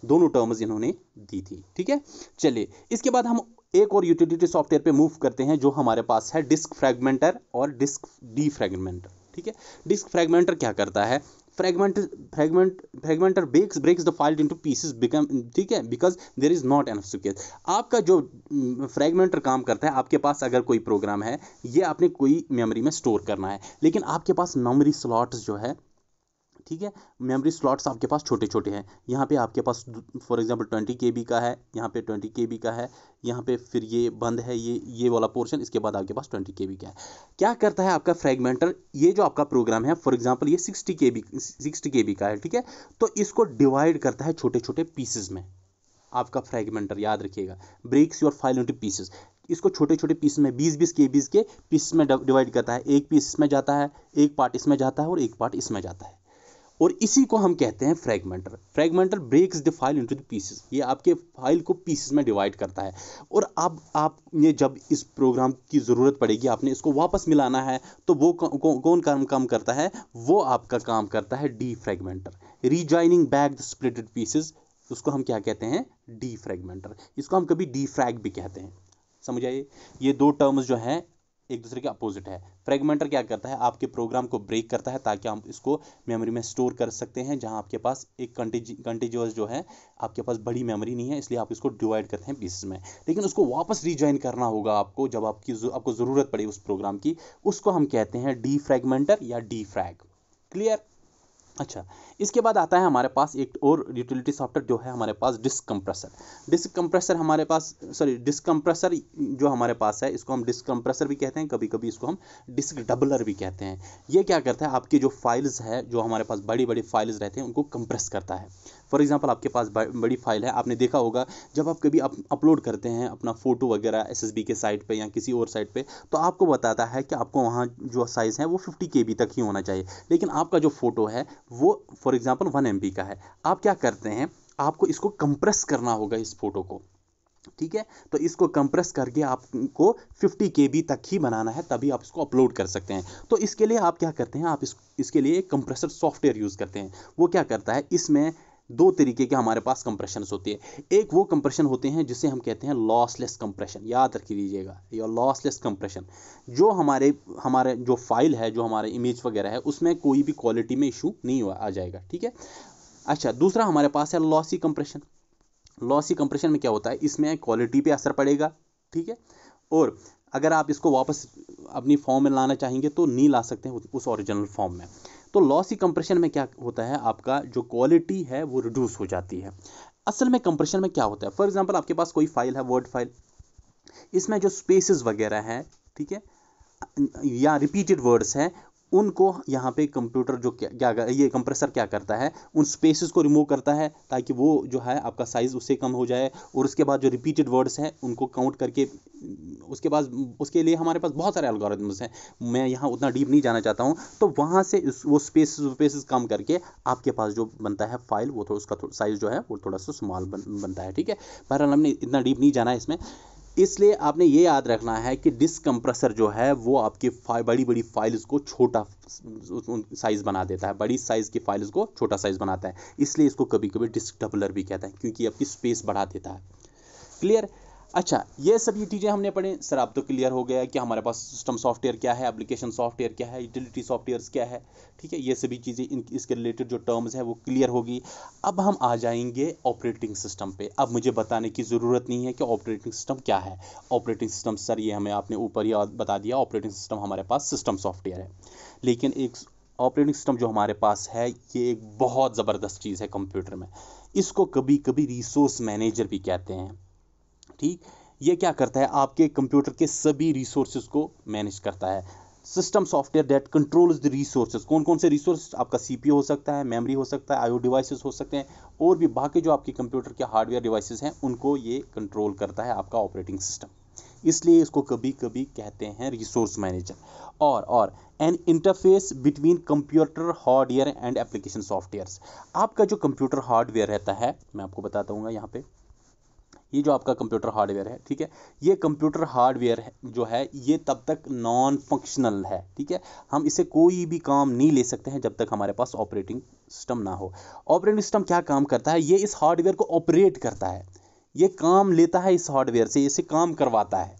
दोनों टर्म्स इन्होंने दी थी ठीक है चलिए इसके बाद हम एक और यूटिलिटी सॉफ्टवेयर पे मूव करते हैं जो हमारे पास है डिस्क फ्रेगमेंटर और डिस्क डी ठीक है डिस्क फ्रेगमेंटर क्या करता है fragment fragment fragmenter breaks breaks the file to pieces become ठीक है because there is not enough space आपका जो फ्रेगमेंटर mm, काम करता है आपके पास अगर कोई प्रोग्राम है ये आपने कोई मेमोरी में स्टोर करना है लेकिन आपके पास मेमोरी स्लॉट्स जो है ठीक है मेमोरी स्लॉट्स आपके पास छोटे छोटे हैं यहाँ पे आपके पास for example twenty K B का है यहाँ पे ट्वेंटी के बी का है यहाँ पे फिर ये बंद है ये ये वाला पोर्शन इसके बाद आपके पास ट्वेंटी के बी का है क्या करता है आपका फ्रेगमेंटर ये जो आपका प्रोग्राम है फॉर एग्जाम्पल ये sixty K B sixty K B का है ठीक है तो इसको डिवाइड करता है छोटे छोटे पीसेज में आपका फ्रेगमेंटर याद रखिएगा breaks your file into pieces इसको छोटे छोटे पीस में बीस बीस के बीस के पीस में डिवाइड करता है एक पीस इसमें जाता है एक पार्ट इसमें जाता है और एक पार्ट इसमें जाता है और इसी को हम कहते हैं fragmenter fragmenter breaks the file into the pieces ये आपके फाइल को पीसेस में डिवाइड करता है और अब आपने जब इस प्रोग्राम की ज़रूरत पड़ेगी आपने इसको वापस मिलाना है तो वो कौन काम काम करता है वो आपका काम करता है defragmenter rejoining back the splitted pieces उसको हम क्या कहते हैं डी फ्रेगमेंटर इसको हम कभी डी फ्रैग भी कहते हैं समझ आइए ये दो टर्म्स जो हैं एक दूसरे के अपोजिट है फ्रेगमेंटर क्या करता है आपके प्रोग्राम को ब्रेक करता है ताकि आप इसको मेमोरी में स्टोर कर सकते हैं जहां आपके पास एक कंटिन्यूस जो है आपके पास बड़ी मेमोरी नहीं है इसलिए आप इसको डिवाइड करते हैं पीसेस में लेकिन उसको वापस रीजॉइन करना होगा आपको जब आपकी आपको ज़रूरत पड़े उस प्रोग्राम की उसको हम कहते हैं डी फ्रेगमेंटर या डी फ्रैग क्लियर अच्छा इसके बाद आता है हमारे पास एक और यूटिलिटी सॉफ्टवेयर जो है हमारे पास डिस्क कंप्रेसर डिस्क कंप्रेसर हमारे पास सॉरी डिस्क कंप्रेसर जो हमारे पास है इसको हम डिस्क कंप्रेसर भी कहते हैं कभी कभी इसको हम डिस्क डबलर भी कहते हैं ये क्या करता है आपकी जो फाइल्स है जो हमारे पास बड़ी बड़ी फाइल्स रहते हैं उनको कंप्रेस करता है फॉर एग्जाम्पल आपके पास बड़ी फाइल है आपने देखा होगा जब आप कभी अपलोड करते हैं अपना फ़ोटो वगैरह एस के साइट पर या किसी और साइट पर तो आपको बताता है कि आपको वहाँ जो साइज़ है वो फिफ्टी के तक ही होना चाहिए लेकिन आपका जो फ़ोटो है वो फॉर एग्जाम्पल वन एम का है आप क्या करते हैं आपको इसको कंप्रेस करना होगा इस फोटो को ठीक है तो इसको कंप्रेस करके आपको फिफ्टी के तक ही बनाना है तभी आप इसको अपलोड कर सकते हैं तो इसके लिए आप क्या करते हैं आप इस इसके लिए एक कंप्रेसर सॉफ्टवेयर यूज़ करते हैं वो क्या करता है इसमें दो तरीके के हमारे पास कंप्रेशन होती है एक वो कंप्रेशन होते हैं जिसे हम कहते हैं लॉसलेस कंप्रेशन याद रख लीजिएगा या लॉसलेस कंप्रेशन जो हमारे हमारे जो फाइल है जो हमारे इमेज वगैरह है उसमें कोई भी क्वालिटी में इशू नहीं आ जाएगा ठीक है अच्छा दूसरा हमारे पास है लॉसी कंप्रेशन लॉसी कंप्रेशन में क्या होता है इसमें क्वालिटी पे असर पड़ेगा ठीक है और अगर आप इसको वापस अपनी फॉर्म में लाना चाहेंगे तो नहीं ला सकते उस ओरिजिनल फॉर्म में तो लॉसी कंप्रेशन में क्या होता है आपका जो क्वालिटी है वो रिड्यूस हो जाती है असल में कंप्रेशन में क्या होता है फॉर एग्जाम्पल आपके पास कोई फाइल है वर्ड फाइल इसमें जो स्पेसिस वगैरह हैं ठीक है या रिपीटेड वर्ड्स हैं उनको यहाँ पे कंप्यूटर जो क्या क्या ये कंप्रेसर क्या करता है उन स्पेसेस को रिमूव करता है ताकि वो जो है आपका साइज़ उससे कम हो जाए और उसके बाद जो रिपीटेड वर्ड्स हैं उनको काउंट करके उसके बाद उसके लिए हमारे पास बहुत सारे एल्गोरिदम्स हैं मैं यहाँ उतना डीप नहीं जाना चाहता हूँ तो वहाँ से वो स्पेस स्पेसेस कम करके आपके पास जो बनता है फाइल वो थोड़ा उसका साइज़ जो है वो थोड़ा सा स्मॉल बन, बनता है ठीक है बहरहाल हमने इतना डीप नहीं जाना है इसमें इसलिए आपने ये याद रखना है कि डिस्क कंप्रेसर जो है वो आपकी बड़ी बड़ी फाइल्स को छोटा साइज़ बना देता है बड़ी साइज़ की फाइल्स को छोटा साइज़ बनाता है इसलिए इसको कभी कभी डिस्क डबलर भी कहते हैं क्योंकि आपकी स्पेस बढ़ा देता है क्लियर अच्छा ये सभी चीज़ें हमने पढ़ी सर अब तो क्लियर हो गया कि हमारे पास सिस्टम सॉफ्टवेयर क्या है एप्लीकेशन सॉफ्टवेयर क्या है यूटिलिटी सॉफ्टवेयर क्या है ठीक है ये सभी चीज़ें इन इसके रिलेटेड जो टर्म्स हैं वो क्लियर होगी अब हम आ जाएंगे ऑपरेटिंग सिस्टम पे अब मुझे बताने की ज़रूरत नहीं है कि ऑपरेटिंग सिस्टम क्या है ऑपरेटिंग सिस्टम सर ये हमें आपने ऊपर ही बता दिया ऑपरेटिंग सिस्टम हमारे पास सिस्टम सॉफ्टवेयर है लेकिन एक ऑपरेटिंग सिस्टम जो हमारे पास है ये एक बहुत ज़बरदस्त चीज़ है कंप्यूटर में इसको कभी कभी रिसोर्स मैनेजर भी कहते हैं ठीक ये क्या करता है आपके कंप्यूटर के सभी रिसोर्सेज को मैनेज करता है system software that control the resources कौन कौन से रिसोर्स आपका सी हो सकता है मेमोरी हो सकता है आईओ डिवाइसेस हो सकते हैं और भी बाकी जो आपके कंप्यूटर के हार्डवेयर डिवाइसेस हैं उनको ये कंट्रोल करता है आपका ऑपरेटिंग सिस्टम इसलिए इसको कभी कभी कहते हैं रिसोर्स मैनेजर और और an interface between computer hardware and application software आपका जो कंप्यूटर हार्डवेयर रहता है मैं आपको बताता हूँ यहाँ पे ये जो आपका कंप्यूटर हार्डवेयर है ठीक है ये कंप्यूटर हार्डवेयर जो है ये तब तक नॉन फंक्शनल है ठीक है हम इसे कोई भी काम नहीं ले सकते हैं जब तक हमारे पास ऑपरेटिंग सिस्टम ना हो ऑपरेटिंग सिस्टम क्या काम करता है ये इस हार्डवेयर को ऑपरेट करता है ये काम लेता है इस हार्डवेयर से इसे काम करवाता है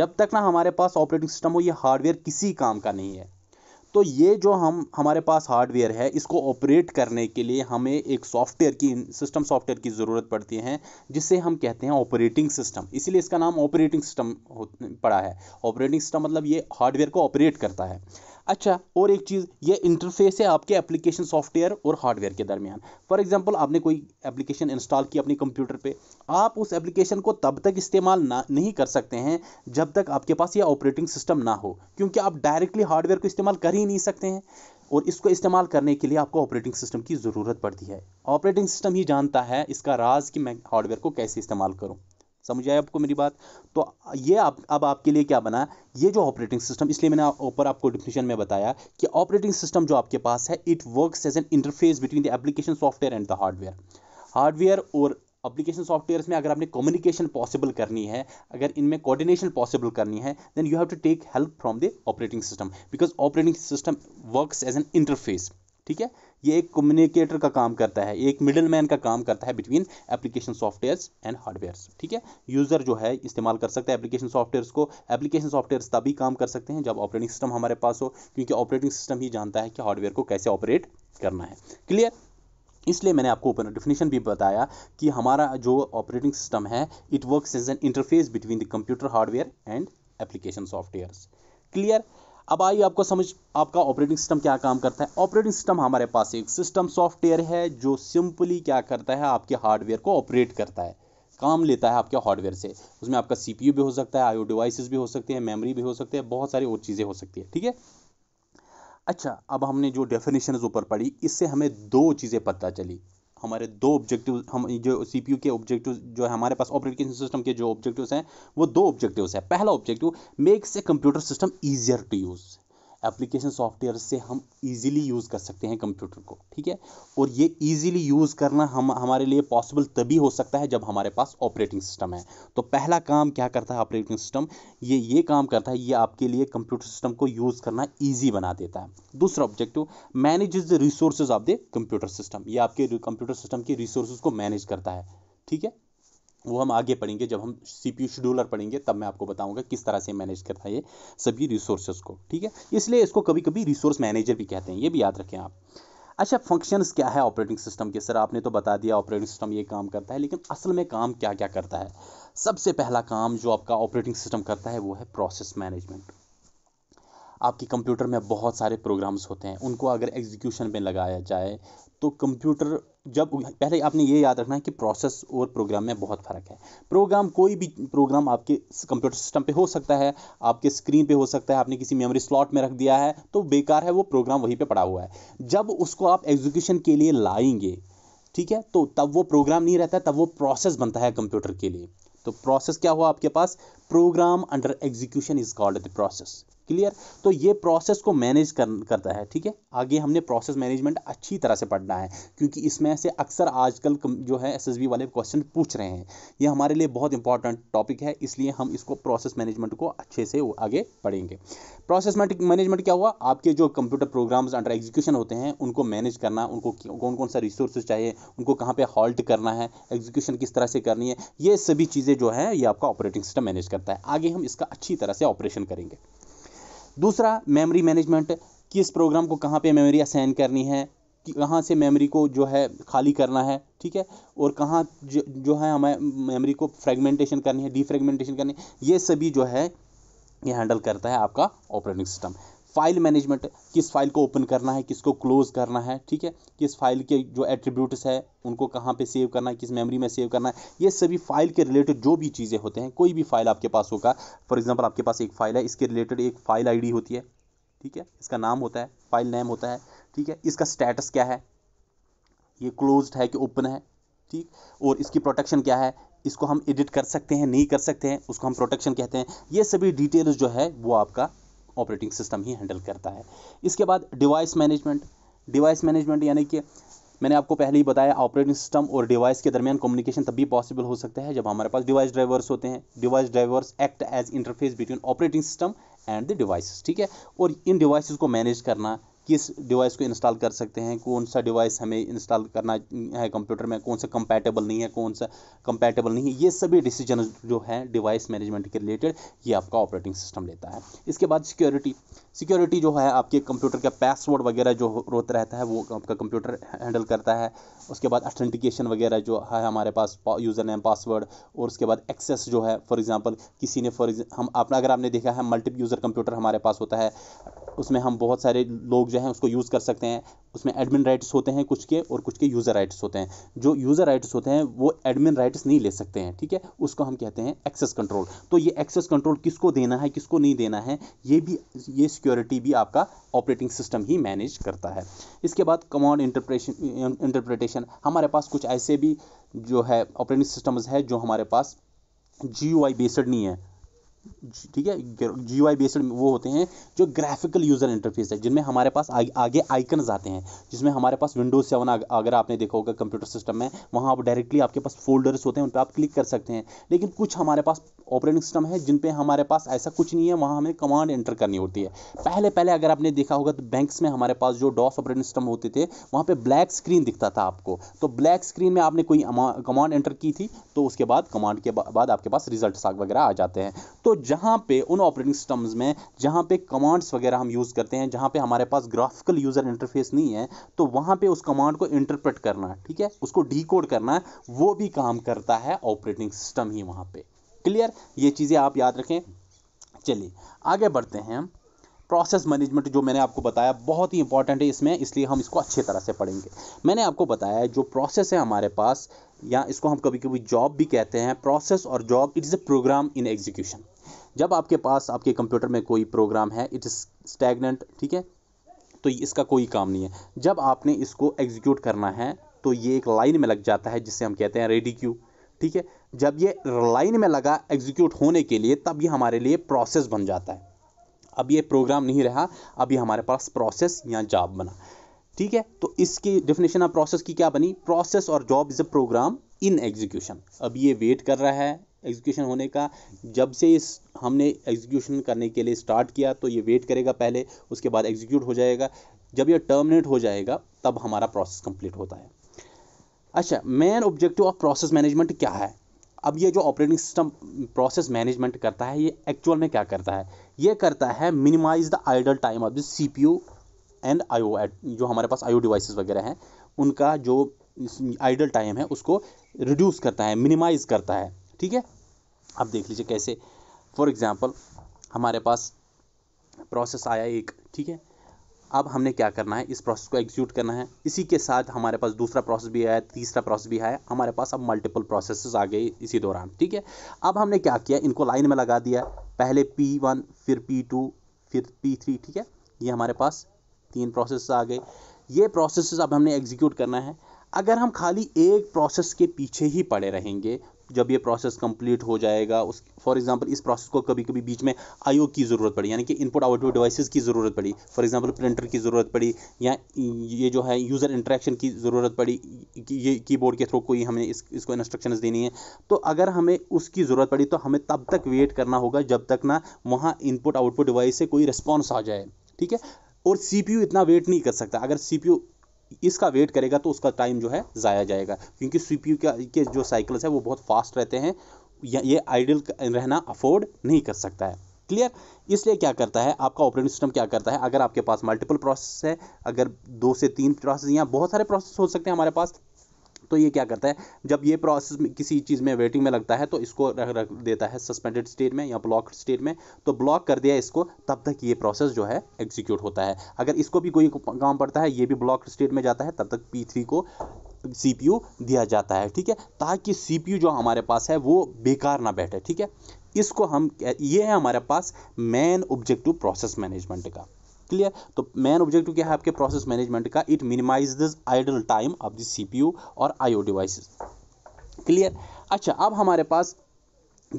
जब तक ना हमारे पास ऑपरेटिंग सिस्टम हो ये हार्डवेयर किसी काम का नहीं है तो ये जो हम हमारे पास हार्डवेयर है इसको ऑपरेट करने के लिए हमें एक सॉफ्टवेयर की सिस्टम सॉफ्टवेयर की ज़रूरत पड़ती है जिसे हम कहते हैं ऑपरेटिंग सिस्टम इसीलिए इसका नाम ऑपरेटिंग सिस्टम पड़ा है ऑपरेटिंग सिस्टम मतलब ये हार्डवेयर को ऑपरेट करता है अच्छा और एक चीज़ ये इंटरफेस है आपके एप्लीकेशन सॉफ्टवेयर और हार्डवेयर के दरमियान फॉर एग्जांपल आपने कोई एप्लीकेशन इंस्टॉल की अपने कंप्यूटर पे आप उस एप्लीकेशन को तब तक इस्तेमाल ना नहीं कर सकते हैं जब तक आपके पास ये ऑपरेटिंग सिस्टम ना हो क्योंकि आप डायरेक्टली हार्डवेयर को इस्तेमाल कर ही नहीं सकते हैं और इसको इस्तेमाल करने के लिए आपको ऑपरेटिंग सिस्टम की ज़रूरत पड़ती है ऑपरेटिंग सिस्टम ही जानता है इसका राज कि मैं हार्डवेयर को कैसे इस्तेमाल करूँ समझ आए आपको मेरी बात तो ये आप अब आपके लिए क्या बना ये जो ऑपरेटिंग सिस्टम इसलिए मैंने ऊपर आपको डिफिनेशन में बताया कि ऑपरेटिंग सिस्टम जो आपके पास है it work as an interface between the application software and the hardware hardware और अपलीकेशन सॉफ्टवेयर में अगर आपने कम्युनिकेशन पॉसिबल करनी है अगर इनमें कोऑर्डिनेशन पॉसिबल करनी है then you have to take help from the operating system because operating system works as an interface ठीक है ये एक कम्युनिकेटर का काम करता है एक मिडिल मैन का काम करता है between application softwares and hardwares ठीक है यूज़र जो है इस्तेमाल कर सकता है एप्लीकेशन सॉफ्टवेयर्स को एप्लीकेशन सॉफ्टवेयर्स तभी काम कर सकते हैं जब ऑपरेटिंग सिस्टम हमारे पास हो क्योंकि ऑपरेटिंग सिस्टम ही जानता है कि हार्डवेयर को कैसे ऑपरेट करना है क्लियर इसलिए मैंने आपको ओपन डिफिनेशन भी बताया कि हमारा जो ऑपरेटिंग सिस्टम है it work as an interface between the computer hardware and application software clear अब आइए आपको समझ आपका ऑपरेटिंग सिस्टम क्या काम करता है ऑपरेटिंग सिस्टम हमारे पास एक सिस्टम सॉफ्टवेयर है जो सिंपली क्या करता है आपके हार्डवेयर को ऑपरेट करता है काम लेता है आपके हार्डवेयर से उसमें आपका सी भी हो सकता है आयो डिवाइसेस भी हो सकते हैं मेमोरी भी हो सकते हैं बहुत सारी और चीज़ें हो सकती है ठीक है अच्छा अब हमने जो डेफिनेशन ऊपर पढ़ी इससे हमें दो चीज़ें पता चली हमारे दो ऑब्जेक्टिव हम जो सी के ऑब्जेक्टिव जो है हमारे पास ऑपरेटिंग सिस्टम के जो ऑब्जेक्टिव हैं वो दो ऑब्जेक्टिव हैं पहला objective makes a computer system easier to use application software से हम इजीली यूज़ कर सकते हैं कंप्यूटर को ठीक है और ये इजीली यूज़ करना हम हमारे लिए पॉसिबल तभी हो सकता है जब हमारे पास ऑपरेटिंग सिस्टम है तो पहला काम क्या करता है ऑपरेटिंग सिस्टम ये ये काम करता है ये आपके लिए कंप्यूटर सिस्टम को यूज़ करना ईजी बना देता है दूसरा objective manage the resources of the computer system ये आपके कंप्यूटर सिस्टम की रिसोर्सेज को मैनेज करता है ठीक है वो हम आगे पढ़ेंगे जब हम सी पी शेड्यूलर पढ़ेंगे तब मैं आपको बताऊंगा किस तरह से मैनेज करता है ये सभी रिसोर्सेज को ठीक है इसलिए इसको कभी कभी रिसोर्स मैनेजर भी कहते हैं ये भी याद रखें आप अच्छा फंक्शंस क्या है ऑपरेटिंग सिस्टम के सर आपने तो बता दिया ऑपरेटिंग सिस्टम ये काम करता है लेकिन असल में काम क्या क्या करता है सबसे पहला काम जो आपका ऑपरेटिंग सिस्टम करता है वो है प्रोसेस मैनेजमेंट आपके कंप्यूटर में बहुत सारे प्रोग्राम्स होते हैं उनको अगर एग्जीक्यूशन में लगाया जाए तो कंप्यूटर जब पहले आपने ये याद रखना है कि प्रोसेस और प्रोग्राम में बहुत फ़र्क है प्रोग्राम कोई भी प्रोग्राम आपके कंप्यूटर सिस्टम पे हो सकता है आपके स्क्रीन पे हो सकता है आपने किसी मेमोरी स्लॉट में रख दिया है तो बेकार है वो प्रोग्राम वहीं पे पड़ा हुआ है जब उसको आप एग्जीक्यूशन के लिए लाएंगे ठीक है तो तब वो प्रोग्राम नहीं रहता तब वो प्रोसेस बनता है कंप्यूटर के लिए तो प्रोसेस क्या हुआ आपके पास program under execution is called the process clear तो ये प्रोसेस को मैनेज कर करता है ठीक है आगे हमने प्रोसेस मैनेजमेंट अच्छी तरह से पढ़ना है क्योंकि इसमें से अक्सर आजकल जो है एस वाले क्वेश्चन पूछ रहे हैं ये हमारे लिए बहुत इंपॉर्टेंट टॉपिक है इसलिए हम इसको प्रोसेस मैनेजमेंट को अच्छे से आगे पढ़ेंगे प्रोसेस मैनेजमेंट क्या हुआ आपके जो कंप्यूटर प्रोग्राम्स अंडर एग्जीक्यूशन होते हैं उनको मैनेज करना उनको कौन कौन सा रिसोर्सेज चाहिए उनको कहाँ पर हॉल्ट करना है एग्जीक्यूशन किस तरह से करनी है ये सभी चीज़ें जो है ये आपका ऑपरेटिंग सिस्टम मैनेज करता है आगे हम इसका अच्छी तरह से ऑपरेशन करेंगे दूसरा मेमोरी मैनेजमेंट किस प्रोग्राम को कहाँ पे मेमोरी असाइन करनी है कि कहाँ से मेमोरी को जो है खाली करना है ठीक है और कहाँ जो, जो है हमें मेमोरी को फ्रेगमेंटेशन करनी है डीफ्रेगमेंटेशन करनी है ये सभी जो है ये हैंडल करता है आपका ऑपरेटिंग सिस्टम फाइल मैनेजमेंट किस फाइल को ओपन करना है किसको क्लोज करना है ठीक है किस फाइल के जो एट्रीब्यूट्स है उनको कहाँ पे सेव करना है किस मेमोरी में सेव करना है ये सभी फाइल के रिलेटेड जो भी चीज़ें होते हैं कोई भी फाइल आपके पास होगा फॉर एग्जाम्पल आपके पास एक फाइल है इसके रिलेटेड एक फाइल डी होती है ठीक है इसका नाम होता है फाइल नेम होता है ठीक है इसका स्टेटस क्या है ये क्लोज है कि ओपन है ठीक और इसकी प्रोटेक्शन क्या है इसको हम एडिट कर सकते हैं नहीं कर सकते हैं उसको हम प्रोटेक्शन कहते हैं ये सभी डिटेल्स जो है वो आपका ऑपरेटिंग सिस्टम ही हैंडल करता है इसके बाद डिवाइस मैनेजमेंट डिवाइस मैनेजमेंट यानी कि मैंने आपको पहले ही बताया ऑपरेटिंग सिस्टम और डिवाइस के दरमियान कम्युनिकेशन तभी पॉसिबल हो सकता है जब हमारे पास डिवाइस ड्राइवर्स होते हैं device drivers act as interface between operating system and the devices ठीक है और इन डिवाइसेस को मैनेज करना किस डिवाइस को इंस्टॉल कर सकते हैं कौन सा डिवाइस हमें इंस्टॉल करना है कंप्यूटर में कौन सा कंपैटिबल नहीं है कौन सा कंपैटिबल नहीं है ये सभी डिसीजन जो है डिवाइस मैनेजमेंट के रिलेटेड ये आपका ऑपरेटिंग सिस्टम लेता है इसके बाद सिक्योरिटी सिक्योरिटी जो है आपके कंप्यूटर का पासवर्ड वगैरह जो होता रहता है वो आपका कंप्यूटर हैंडल करता है उसके बाद अथेंटिकेशन वगैरह जो है हमारे पास यूज़र नेम पासवर्ड और उसके बाद एक्सेस जो है फॉर एग्जांपल किसी ने फॉर हम अपना अगर आपने देखा है मल्टीपल यूज़र कंप्यूटर हमारे पास होता है उसमें हम बहुत सारे लोग जो हैं उसको यूज़ कर सकते हैं उसमें एडमिन राइट्स होते हैं कुछ के और कुछ के यूज़र राइट्स होते हैं जो यूज़र राइट्स होते हैं वो एडमिन राइट्स नहीं ले सकते हैं ठीक है उसको हम कहते हैं एक्सेस कंट्रोल तो ये एक्सेस कंट्रोल किसको देना है किसको नहीं देना है ये भी ये सिक्योरिटी भी आपका ऑपरेटिंग सिस्टम ही मैनेज करता है इसके बाद कमांड इंटरप्रेशन इंटरप्रटेशन हमारे पास कुछ ऐसे भी जो है ऑपरेटिंग सिस्टम्स है जो हमारे पास जी बेस्ड नहीं है ठीक है जी वाई बेस्ड वो होते हैं जो ग्राफिकल यूज़र इंटरफेस है जिनमें हमारे पास आगे आगे आइकन्स आते हैं जिसमें हमारे पास विंडोज़ सेवन अगर आपने देखा होगा कंप्यूटर सिस्टम में वहाँ आप डायरेक्टली आपके पास फोल्डर्स होते हैं उन पर आप क्लिक कर सकते हैं लेकिन कुछ हमारे पास ऑपरेटिंग सिस्टम है जिन पे हमारे पास ऐसा कुछ नहीं है वहाँ हमें कमांड एंटर करनी होती है पहले पहले अगर आपने देखा होगा तो बैंक्स में हमारे पास जो डॉस ऑपरेटिंग सिस्टम होते थे वहाँ पे ब्लैक स्क्रीन दिखता था आपको तो ब्लैक स्क्रीन में आपने कोई कमांड एंटर की थी तो उसके बाद कमांड के बाद आपके पास रिजल्ट वगैरह आ जाते हैं तो जहां जहाँ पे उन ऑपरेटिंग सिस्टम्स में जहां पे कमांड्स वगैरह हम यूज़ करते हैं जहां पे हमारे पास ग्राफिकल यूज़र इंटरफेस नहीं है तो वहां पे उस कमांड को इंटरप्रेट करना है ठीक है उसको डीकोड करना है वो भी काम करता है ऑपरेटिंग सिस्टम ही वहां पर क्लियर ये चीज़ें आप याद रखें चलिए आगे बढ़ते हैं प्रोसेस मैनेजमेंट जो मैंने आपको बताया बहुत ही इंपॉर्टेंट है इसमें इसलिए हम इसको अच्छे तरह से पढ़ेंगे मैंने आपको बताया है जो प्रोसेस है हमारे पास या इसको हम कभी कभी जॉब भी कहते हैं प्रोसेस और job it is a program in execution जब आपके पास आपके कंप्यूटर में कोई प्रोग्राम है इट इज़ स्टैगनेंट ठीक है तो इसका कोई काम नहीं है जब आपने इसको एग्जीक्यूट करना है तो ये एक लाइन में लग जाता है जिसे हम कहते हैं रेडी क्यू ठीक है जब ये लाइन में लगा एग्जीक्यूट होने के लिए तब ये हमारे लिए प्रोसेस बन जाता है अब ये प्रोग्राम नहीं रहा अब ये हमारे पास प्रोसेस या जॉब बना ठीक है तो इसकी डेफिनेशन ऑफ प्रोसेस की क्या बनी प्रोसेस और job is a program in execution अब ये वेट कर रहा है एग्जीक्यूशन होने का जब से इस हमने एग्जीक्यूशन करने के लिए स्टार्ट किया तो ये वेट करेगा पहले उसके बाद एग्जीक्यूट हो जाएगा जब यह टर्मिनेट हो जाएगा तब हमारा प्रोसेस कंप्लीट होता है अच्छा main objective of process management क्या है अब ये जो ऑपरेटिंग सिस्टम प्रोसेस मैनेजमेंट करता है ये एक्चुअल में क्या करता है ये करता है minimize the idle time of the C P U and I O जो हमारे पास आई ओ डिवाइस वगैरह हैं उनका जो आइडल टाइम है उसको रिड्यूस करता है मिनिमाइज करता है ठीक है आप देख लीजिए कैसे फॉर एग्ज़ाम्पल हमारे पास प्रोसेस आया एक ठीक है अब हमने क्या करना है इस प्रोसेस को एग्जीक्यूट करना है इसी के साथ हमारे पास दूसरा प्रोसेस भी आया तीसरा प्रोसेस भी आया हमारे पास अब मल्टीपल प्रोसेस आ गए इसी दौरान ठीक है अब हमने क्या किया इनको लाइन में लगा दिया पहले पी वन फिर पी टू फिर पी थ्री ठीक है ये हमारे पास तीन प्रोसेस आ गए ये प्रोसेस अब हमने एग्जीक्यूट करना है अगर हम खाली एक प्रोसेस के पीछे ही पड़े रहेंगे जब ये प्रोसेस कंप्लीट हो जाएगा उस फॉर एग्जांपल इस प्रोसेस को कभी कभी बीच में आईओ की ज़रूरत पड़ी यानी कि इनपुट आउटपुट डिवाइसेस की ज़रूरत पड़ी फॉर एग्जांपल प्रिंटर की ज़रूरत पड़ी या ये जो है यूज़र इंटरेक्शन की ज़रूरत पड़ी कि ये कीबोर्ड के थ्रू कोई हमें इस, इसको इंस्ट्रक्शन देनी है तो अगर हमें उसकी ज़रूरत पड़ी तो हमें तब तक वेट करना होगा जब तक ना वहाँ इनपुट आउटपुट डिवाइस से कोई रिस्पॉन्स आ जाए ठीक है और सी इतना वेट नहीं कर सकता अगर सी इसका वेट करेगा तो उसका टाइम जो है ज़ाया जाएगा क्योंकि सी पी के जो साइकिल्स है वो बहुत फास्ट रहते हैं ये आइडल रहना अफोर्ड नहीं कर सकता है क्लियर इसलिए क्या करता है आपका ऑपरेटिंग सिस्टम क्या करता है अगर आपके पास मल्टीपल प्रोसेस है अगर दो से तीन प्रोसेस या बहुत सारे प्रोसेस हो सकते हैं हमारे पास तो ये क्या करता है जब ये प्रोसेस में किसी चीज़ में वेटिंग में लगता है तो इसको रख रख देता है सस्पेंडेड स्टेट में या ब्लॉक स्टेट में तो ब्लॉक कर दिया इसको तब तक ये प्रोसेस जो है एग्जीक्यूट होता है अगर इसको भी कोई काम पड़ता है ये भी ब्लॉक स्टेट में जाता है तब तक पी को सी दिया जाता है ठीक है ताकि सी जो हमारे पास है वो बेकार ना बैठे ठीक है इसको हम ये है हमारे पास मेन ऑब्जेक्टिव प्रोसेस मैनेजमेंट का क्लियर तो मेन ऑब्जेक्टिव क्या है आपके प्रोसेस मैनेजमेंट का it minimize this idle time of this C और आई डिवाइसेस क्लियर अच्छा अब हमारे पास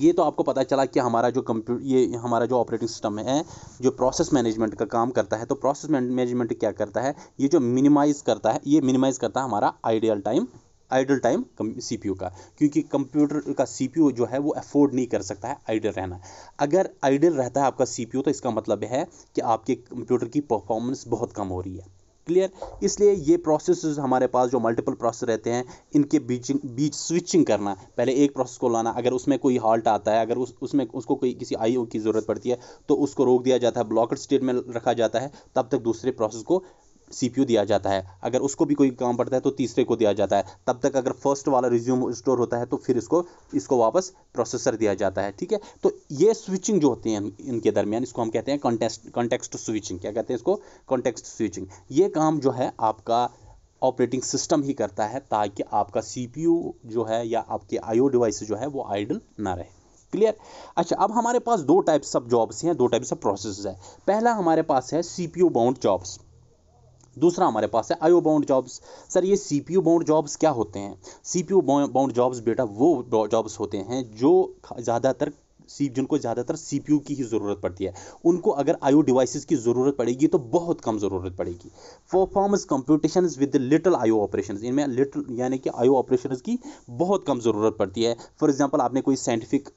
ये तो आपको पता चला कि हमारा जो कंप्यू ये हमारा जो ऑपरेटिंग सिस्टम है जो प्रोसेस मैनेजमेंट का काम करता है तो प्रोसेस मैनेजमेंट क्या करता है ये जो मिनिमाइज़ करता है ये मिनिमाइज़ करता है हमारा ideal time idle time C का क्योंकि कंप्यूटर का सी जो है वो अफोर्ड नहीं कर सकता है आइडल रहना अगर आइडल रहता है आपका सी तो इसका मतलब है कि आपके कंप्यूटर की परफॉर्मेंस बहुत कम हो रही है क्लियर इसलिए ये प्रोसेस हमारे पास जो मल्टीपल प्रोसेस रहते हैं इनके बीच बीच स्विचिंग करना पहले एक प्रोसेस को लाना अगर उसमें कोई हॉल्ट आता है अगर उस उसमें उसको कोई किसी आई की ज़रूरत पड़ती है तो उसको रोक दिया जाता है ब्लॉकड स्टेट में रखा जाता है तब तक दूसरे प्रोसेस को सी दिया जाता है अगर उसको भी कोई काम पड़ता है तो तीसरे को दिया जाता है तब तक अगर फर्स्ट वाला रिज्यूम स्टोर होता है तो फिर इसको इसको वापस प्रोसेसर दिया जाता है ठीक है तो ये स्विचिंग जो होती है इनके दरमियान इसको हम कहते हैं कॉन्टेस्ट कॉन्टेक्स्ट स्विचिंग क्या कहते हैं इसको कॉन्टेक्स्ट स्विचिंग ये काम जो है आपका ऑपरेटिंग सिस्टम ही करता है ताकि आपका सी जो है या आपके आईओ डिवाइस जो है वो आइडल ना रहे क्लियर अच्छा अब हमारे पास दो टाइप्स ऑफ जॉब्स हैं दो टाइप्स ऑफ प्रोसेस है पहला हमारे पास है सी बाउंड जॉब्स दूसरा हमारे पास है आईओ बाउंड जॉब्स सर ये सीपीयू बाउंड जॉब्स क्या होते हैं सीपीयू बाउंड जॉब्स बेटा वो जॉब्स होते हैं जो ज़्यादातर सी जिनको ज़्यादातर यू की ही ज़रूरत पड़ती है उनको अगर आयो डिवाइसिस की ज़रूरत पड़ेगी तो बहुत कम ज़रूरत पड़ेगी performance computation with little IO operation इनमें लिटल यानी कि आयो ऑपरेशन की बहुत कम ज़रूरत पड़ती है फॉर एग्जाम्पल आपने कोई साइंटिफिक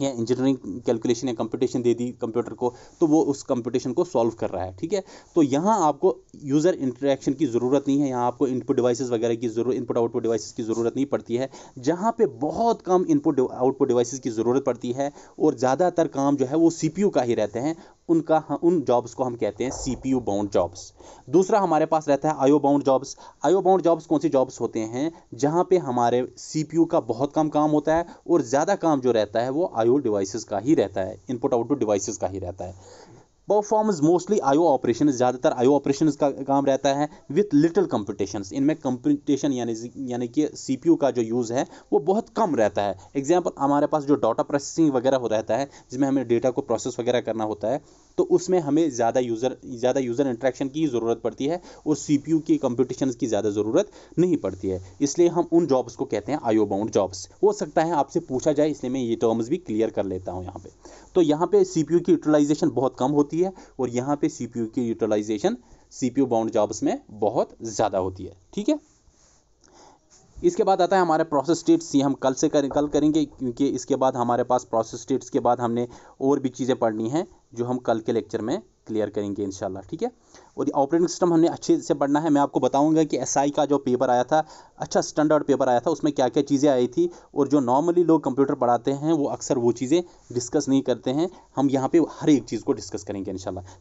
या इंजीनियरिंग कैलकुलेशन या कंपटीशन दे दी कंप्यूटर को तो वो उस कंपटीशन को सॉल्व कर रहा है ठीक है तो यहाँ आपको यूज़र इंटरेक्शन की ज़रूरत नहीं है यहाँ आपको इनपुट डिवाइसेस वगैरह की जरूरत इनपुट आउटपुट डिवाइसेस की ज़रूरत नहीं पड़ती है जहाँ पे बहुत कम इनपुट आउटपुट डिवाइसेस की ज़रूरत पड़ती है और ज़्यादातर काम जो है वो सी का ही रहते हैं उनका उन जॉब्स को हम कहते हैं C P U bound jobs दूसरा हमारे पास रहता है IO bound jobs IO bound jobs कौन सी जॉब्स होते हैं जहाँ पे हमारे सी पी यू का बहुत कम काम होता है और ज़्यादा काम जो रहता है वो आयो आईओ डिवाइसेस का ही रहता है इनपुट आउटपुट डिवाइसेस का ही रहता है परफॉर्म मोस्टली आईओ ऑपरेशन ज़्यादातर आईओ ऑपरेशन का काम रहता है विथ लिटिल कंपटीशन इनमें कंपटीशन यानी यानी कि यू का जो यूज़ है वो बहुत कम रहता है एग्जाम्पल हमारे पास जो डाटा प्रोसेसिंग वगैरह हो रहता है जिसमें हमें डेटा को प्रोसेस वगैरह करना होता है तो उसमें हमें ज़्यादा यूज़र ज़्यादा यूज़र इंट्रैक्शन की ज़रूरत पड़ती है और सी पी यू की कम्पिटिशन की ज़्यादा ज़रूरत नहीं पड़ती है इसलिए हम उन जॉब्स को कहते हैं आईओ बाउंड जॉब्स हो सकता है आपसे पूछा जाए इसलिए मैं ये टर्म्स भी क्लियर कर लेता हूँ यहाँ पर तो यहाँ पे सीपीयू की यूटिलाइजेशन बहुत कम होती है और यहाँ पे सीपीयू की यूटिलाइजेशन सीपीयू बाउंड जॉब्स में बहुत ज़्यादा होती है ठीक है इसके बाद आता है हमारे प्रोसेस स्टेट्स ये हम कल से कर, कल करेंगे क्योंकि इसके बाद हमारे पास प्रोसेस स्टेट्स के बाद हमने और भी चीज़ें पढ़नी हैं जो हम कल के लेक्चर में क्लियर करेंगे इन ठीक है और ऑपरेटिंग सिस्टम हमने अच्छे से पढ़ना है मैं आपको बताऊंगा कि एस SI का जो पेपर आया था अच्छा स्टैंडर्ड पेपर आया था उसमें क्या क्या चीज़ें आई थी और जो नॉर्मली लोग कंप्यूटर पढ़ाते हैं वो अक्सर वो चीज़ें डिस्कस नहीं करते हैं हम यहाँ पर हर एक चीज़ को डिस्कस करेंगे इन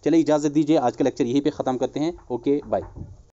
चलिए इजाज़त दीजिए आज का लेक्चर यहीं पर ख़त्म करते हैं ओके बाय